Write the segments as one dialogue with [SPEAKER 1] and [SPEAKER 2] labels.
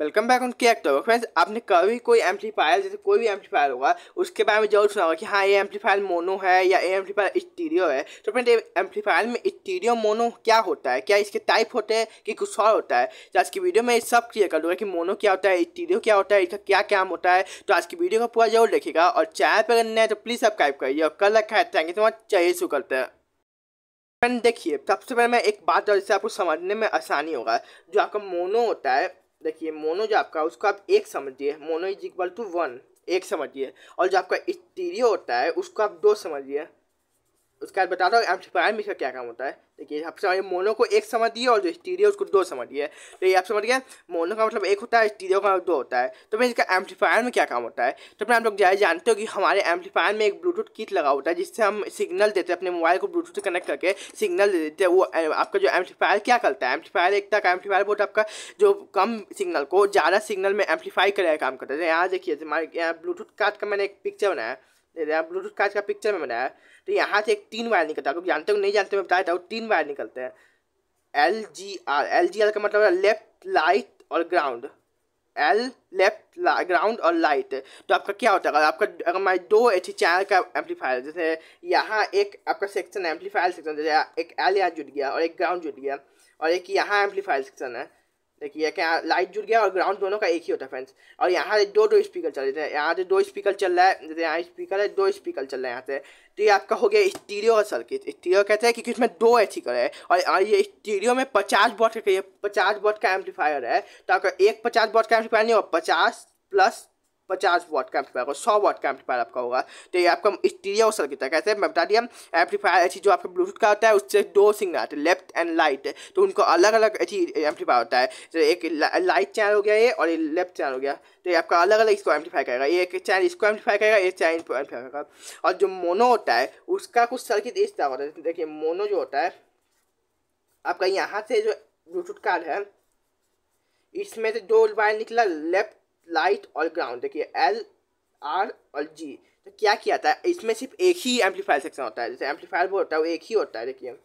[SPEAKER 1] welcome back on के actor friends आपने कभी कोई एम्पलीफायर जैसे कोई भी एम्पलीफायर होगा उसके बारे में जरूर सुना होगा कि हाँ ये एम्पलीफायर मोनो है या ये एम्पलीफायर स्टीरियो है तो फ्रेंड एम्पलीफायर में स्टीरियो मोनो क्या होता है क्या इसके टाइप होते हैं कि कुछ और होता है तो आज की वीडियो में सब क्लियर कर दूंगा कि मोनो क्या होता है स्टीरियो क्या होता है इसका क्या काम होता है तो आज की वीडियो को पूरा जरूर देखेगा और चैनल पर अगर है तो प्लीज़ सब्सक्राइब करिए और कल रखा है थैंक यू तो चाहिए शुरू करते हैं फ्रेंड देखिए सबसे पहले मैं एक बात और जिससे आपको समझने में आसानी होगा जो आपका मोनो होता है देखिए मोनो जो आपका उसको आप एक समझिए mono is equal to one एक समझिए और जो आपका स्टीरियो होता है उसको आप दो समझिए उसके बाद बताता हूँ एम्पलीफायर प्राइम इसका क्या काम होता है देखिए आप समझिए मोनो को एक समझिए और जो स्टीरियो उसको दो समझिए तो ये आप समझ गए मोनो का मतलब एक होता है स्टीरियो का दो होता है तो फिर इसका एम्पलीफायर में क्या काम होता है तो फिर आप लोग जाए जानते हो कि हमारे एम्पलीफायर में एक ब्लूटूथ किट लगा होता है जिससे हम सिग्नल देते हैं अपने मोबाइल को ब्लूटूथ कनेक्ट करके सिग्नल दे देते हैं वो आपका जो एम्पलीफायर क्या करता है एम्पलीफायर एक तक एम्पलीफायर बोर्ड आपका जो कम सिग्नल को ज़्यादा सिग्नल में एम्पलीफाई करने का काम करता है यहाँ देखिए हमारे यहाँ ब्लूटूथ काट का मैंने एक पिक्चर बनाया दे ब्लूटूथ का इसका पिक्चर में बनाया तो यहाँ से एक तीन वायर निकलता है आप जानते हो नहीं जानते मैं बताया था वो तीन वायर निकलते हैं L G R L G R का मतलब है लेफ्ट लाइट और ग्राउंड एल लेफ्ट ग्राउंड और लाइट तो आपका क्या होता है अगर आपका अगर मैं दो एच चैनल का एम्पलीफायर जैसे यहाँ एक आपका सेक्शन है एम्पलीफायर सेक्शन जैसे एक एल यहाँ जुट गया और एक ग्राउंड जुट गया और एक यहाँ एम्पलीफायर सेक्शन है देखिए क्या लाइट जुड़ गया और ग्राउंड दोनों का एक ही होता है फ्रेंड्स और यहाँ से दो दो स्पीकर चल रहे थे यहाँ से दो स्पीकर चल रहा है जैसे यहाँ स्पीकर है दो स्पीकर चल रहा है यहाँ से तो ये आपका हो गया स्टीरियो सर्किट स्टीरियो कहते हैं क्योंकि इसमें दो एथिकल है और ये स्टीरियो में पचास बॉट का पचास बॉट का एम्पलीफायर है तो आपका एक पचास बॉट का एम्पलीफायर नहीं और पचास प्लस पचास वाट का एम्पीफायर होगा सौ वाट का एम्पलीफायर आपका होगा तो ये आपका स्टीरियो सर्किट है कैसे मैं बता दिया एम्पलीफायर ऐसी जो आपका ब्लूटूथ का होता है उससे दो सिग्नल आते हैं लेफ्ट एंड लाइट तो उनको अलग अलग अच्छी एम्पलीफायर होता है तो एक लाइट चैनल हो गया ये और ये लेफ्ट चैनल हो गया तो ये आपका अलग अलग इसको एम्पलीफाई करेगा ये एक चैनल इसको एम्पलीफाई करेगा एक चैनल इसको एम्पलीफाई करेगा और जो मोनो होता है उसका कुछ सर्किट इस तरह होता है देखिए मोनो जो होता है आपका यहाँ से जो ब्लूटूथ कार्ड है इसमें से दो वायर निकला लेफ्ट लाइट और ग्राउंड देखिए एल आर और जी तो क्या किया जाता है इसमें सिर्फ एक ही एम्पलीफायर सेक्शन होता है जैसे एम्पलीफायर वो होता है वो एक ही होता है देखिए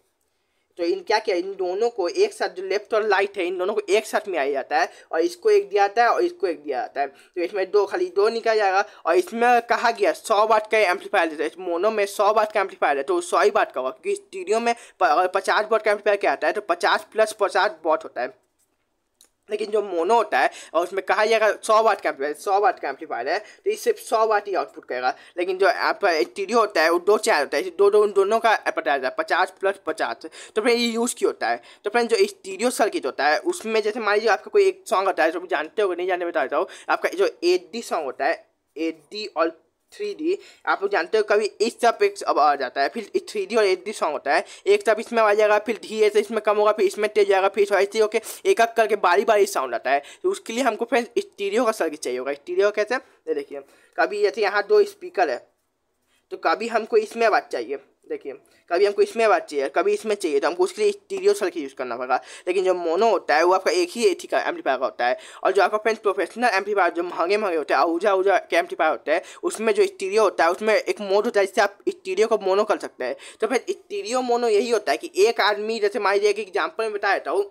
[SPEAKER 1] तो इन क्या किया इन दोनों को एक साथ जो लेफ्ट और लाइट है इन दोनों को एक साथ में आया जाता है और इसको एक दिया जाता है और इसको एक दिया जाता है तो इसमें दो खाली दो निकल जाएगा और इसमें कहा गया सौ बाट का एम्पलीफायर देता है इस मोनो में सौ बाट का एम्पलीफायर है तो सौ ही बाट का होगा क्योंकि स्टीडियो में अगर पचास बॉट का एम्पलीफायर क्या आता है तो पचास प्लस पचास बॉट होता है लेकिन जो मोनो होता है और उसमें कहा जाएगा सौ वाट का एम्पलीफायर सौ वाट का एम्पलीफायर है तो ये सिर्फ सौ वाट ही आउटपुट करेगा लेकिन जो आपका टी होता है वो दो चार होता है दो दो उन दोनों का एडवर्टाइज है पचास प्लस पचास तो फिर ये यूज़ क्यों होता है तो फ्रेंड जो स्टीडियो सर्किट होता है उसमें जैसे मान लीजिए आपका कोई एक सॉन्ग होता है जो जानते हो नहीं जानते बता देता हूँ आपका जो ए सॉन्ग होता है ए और थ्री डी आप लोग जानते हो कभी इस सब एक अब आ जाता है फिर थ्री डी और एट डी सॉन्ग होता है एक सब इसमें आ जाएगा फिर धीरे से इसमें कम होगा फिर इसमें तेज जाएगा फिर ऐसे होकर एक एक करके बारी बारी साउंड आता है तो उसके लिए हमको फिर स्टीरियो का सर्किट चाहिए होगा स्टीरियो कैसे देखिए कभी जैसे यहाँ दो स्पीकर है तो कभी हमको इसमें आवाज़ चाहिए देखिए कभी हमको इसमें बात चाहिए कभी इसमें चाहिए तो हमको उसके लिए स्टीरियो सर्किट यूज़ करना पड़ेगा लेकिन जो मोनो होता है वो आपका एक ही एथी का एम्पलीफायर का होता है और जो आपका फ्रेंड्स प्रोफेशनल एम्पलीफायर जो महंगे महंगे होते हैं ऊर्जा ऊर्जा के एम्पलीफायर होता है उसमें जो स्टीरियो होता है उसमें एक मोड होता है जिससे आप स्टीरियो को मोनो कर सकते हैं तो फिर स्टीरियो मोनो यही होता है कि एक आदमी जैसे मान लीजिए एक एग्जाम्पल में बता देता हूँ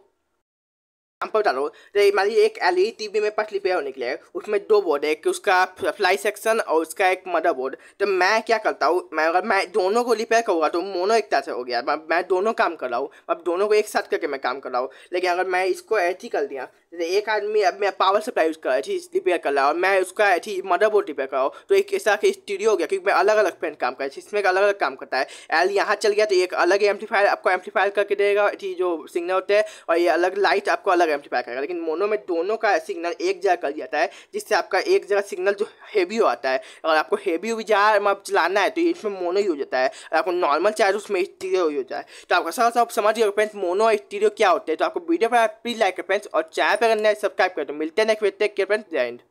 [SPEAKER 1] एग्जाम्पल बता रहा हूँ तो मान लीजिए एक एल ई वी में पास रिपेयर होने के लिए उसमें दो बोर्ड है एक उसका फ्लाई सेक्शन और उसका एक मदर बोर्ड तो मैं क्या करता हूँ मैं अगर मैं दोनों को रिपेयर करूँगा तो मोनो एक तरह से हो गया मैं दोनों काम कर रहा हूँ अब दोनों को एक साथ करके मैं काम कर रहा हूँ लेकिन अगर मैं इसको ऐसी कर दिया जैसे एक आदमी अब मैं पावर सप्लाई यूज़ कर रहा ठीक रिपेयर कर रहा और मैं उसका थी मदरबोर्ड रिपेयर कर रहा हूँ तो एक ऐसा कि स्टूडियो हो गया क्योंकि मैं अलग अलग पेंट काम कर रहा इसमें अलग अलग काम करता है एल यहाँ चल गया तो एक अलग एम्पलीफायर आपको एम्पलीफायर करके देगा ठीक जो सिग्नल होते हैं और ये अलग लाइट आपको अलग एम्पलीफायर करेगा लेकिन मोनो में दोनों का सिग्नल एक जगह कर जाता है जिससे आपका एक जगह सिग्नल जो हैवी हो आता है और आपको हैवी भी जहाँ चलाना है तो इसमें मोनो यूज होता है आपको नॉर्मल चार्ज उसमें स्टीरियो यूज होता है तो आपका सब सब समझ फ्रेंड्स मोनो और स्टीरियो क्या होते हैं तो आपको वीडियो पर प्लीज लाइक फ्रेंड्स और चार्ज पे अगर नया सब्सक्राइब कर दो मिलते हैं नेक्स्ट वीडियो टेक के फ्रेंड्स जय हिंद